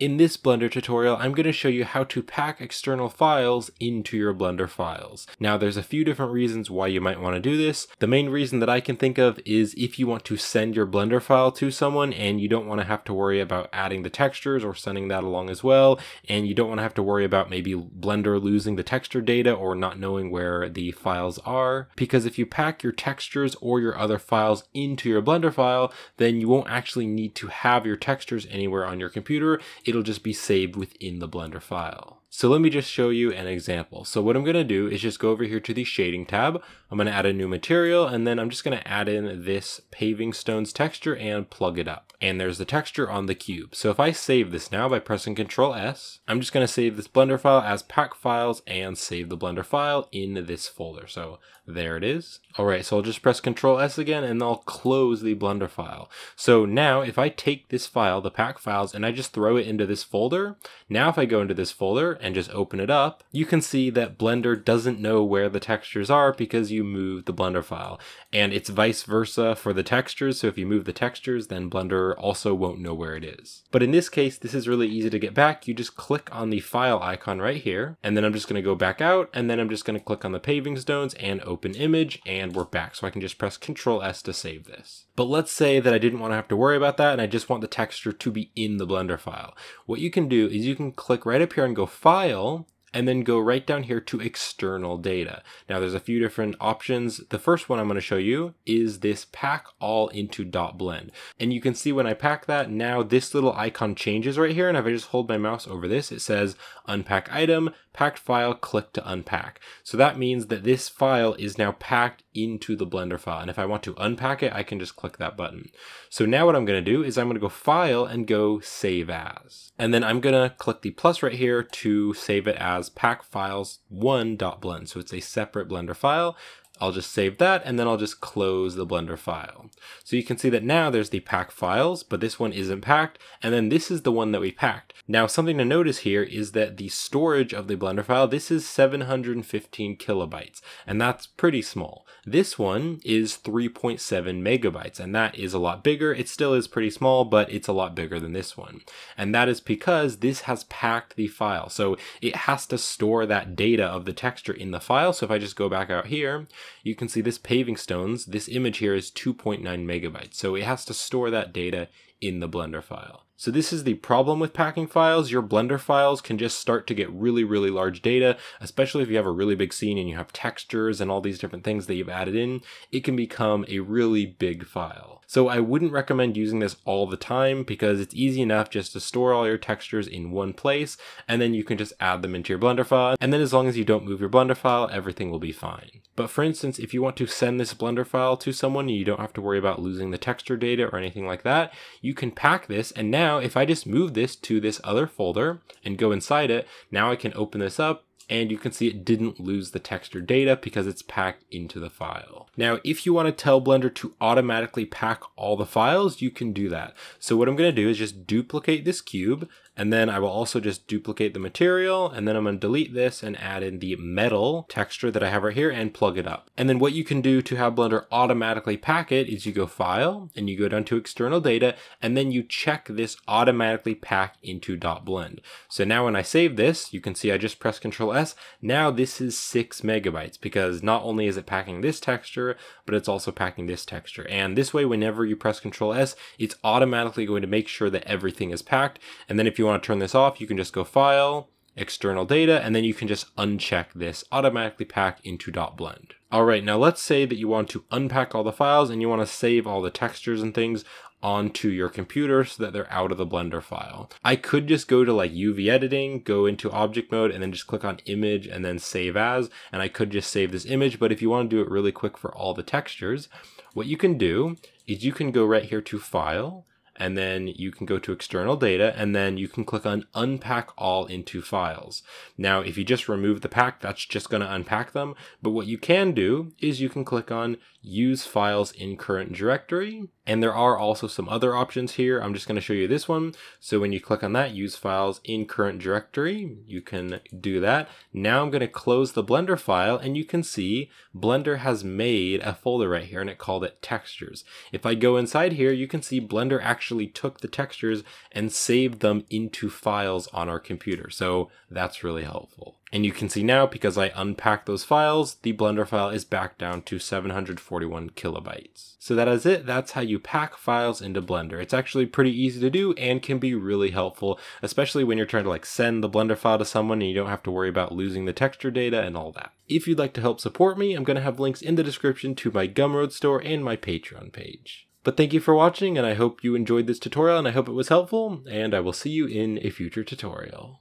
In this Blender tutorial, I'm going to show you how to pack external files into your Blender files. Now there's a few different reasons why you might want to do this. The main reason that I can think of is if you want to send your Blender file to someone and you don't want to have to worry about adding the textures or sending that along as well, and you don't want to have to worry about maybe Blender losing the texture data or not knowing where the files are. Because if you pack your textures or your other files into your Blender file, then you won't actually need to have your textures anywhere on your computer it'll just be saved within the Blender file. So let me just show you an example. So what I'm gonna do is just go over here to the shading tab. I'm gonna add a new material and then I'm just gonna add in this paving stones texture and plug it up. And there's the texture on the cube. So if I save this now by pressing control S, I'm just gonna save this blender file as pack files and save the blender file in this folder. So there it is. All right, so I'll just press control S again and I'll close the blender file. So now if I take this file, the pack files, and I just throw it into this folder, now if I go into this folder and just open it up, you can see that Blender doesn't know where the textures are because you moved the Blender file. And it's vice versa for the textures, so if you move the textures, then Blender also won't know where it is. But in this case, this is really easy to get back. You just click on the file icon right here, and then I'm just gonna go back out, and then I'm just gonna click on the paving stones and open image, and we're back. So I can just press Control S to save this. But let's say that I didn't wanna to have to worry about that, and I just want the texture to be in the Blender file. What you can do is you can click right up here and go file file and then go right down here to external data. Now there's a few different options. The first one I'm gonna show you is this pack all into dot blend. And you can see when I pack that, now this little icon changes right here. And if I just hold my mouse over this, it says unpack item, packed file, click to unpack. So that means that this file is now packed into the Blender file. And if I want to unpack it, I can just click that button. So now what I'm gonna do is I'm gonna go file and go save as. And then I'm gonna click the plus right here to save it as as pack files one.blend. So it's a separate Blender file. I'll just save that and then I'll just close the Blender file. So you can see that now there's the pack files, but this one isn't packed, and then this is the one that we packed. Now something to notice here is that the storage of the Blender file, this is 715 kilobytes, and that's pretty small. This one is 3.7 megabytes, and that is a lot bigger. It still is pretty small, but it's a lot bigger than this one. And that is because this has packed the file, so it has to store that data of the texture in the file. So if I just go back out here, you can see this paving stones, this image here is 2.9 megabytes. So it has to store that data in the Blender file. So this is the problem with packing files. Your Blender files can just start to get really, really large data, especially if you have a really big scene and you have textures and all these different things that you've added in, it can become a really big file. So I wouldn't recommend using this all the time because it's easy enough just to store all your textures in one place and then you can just add them into your Blender file. And then as long as you don't move your Blender file, everything will be fine. But for instance, if you want to send this Blender file to someone, you don't have to worry about losing the texture data or anything like that. You can pack this and now now if I just move this to this other folder and go inside it, now I can open this up and you can see it didn't lose the texture data because it's packed into the file. Now, if you want to tell Blender to automatically pack all the files, you can do that. So what I'm going to do is just duplicate this cube, and then I will also just duplicate the material, and then I'm going to delete this and add in the metal texture that I have right here and plug it up. And then what you can do to have Blender automatically pack it is you go File, and you go down to External Data, and then you check this automatically pack into .blend. So now when I save this, you can see I just press Control now this is six megabytes because not only is it packing this texture, but it's also packing this texture. And this way, whenever you press Control S, it's automatically going to make sure that everything is packed. And then if you want to turn this off, you can just go File, External Data, and then you can just uncheck this automatically pack into dot blend. All right, now let's say that you want to unpack all the files and you want to save all the textures and things onto your computer so that they're out of the blender file. I could just go to like UV editing, go into object mode and then just click on image and then save as, and I could just save this image, but if you want to do it really quick for all the textures, what you can do is you can go right here to file and then you can go to external data and then you can click on unpack all into files. Now, if you just remove the pack, that's just going to unpack them. But what you can do is you can click on use files in current directory. And there are also some other options here. I'm just going to show you this one. So when you click on that use files in current directory, you can do that. Now I'm going to close the Blender file and you can see Blender has made a folder right here and it called it textures. If I go inside here, you can see Blender actually actually took the textures and saved them into files on our computer. So that's really helpful. And you can see now, because I unpacked those files, the Blender file is back down to 741 kilobytes. So that is it. That's how you pack files into Blender. It's actually pretty easy to do and can be really helpful, especially when you're trying to like send the Blender file to someone and you don't have to worry about losing the texture data and all that. If you'd like to help support me, I'm going to have links in the description to my Gumroad store and my Patreon page. But thank you for watching, and I hope you enjoyed this tutorial, and I hope it was helpful, and I will see you in a future tutorial.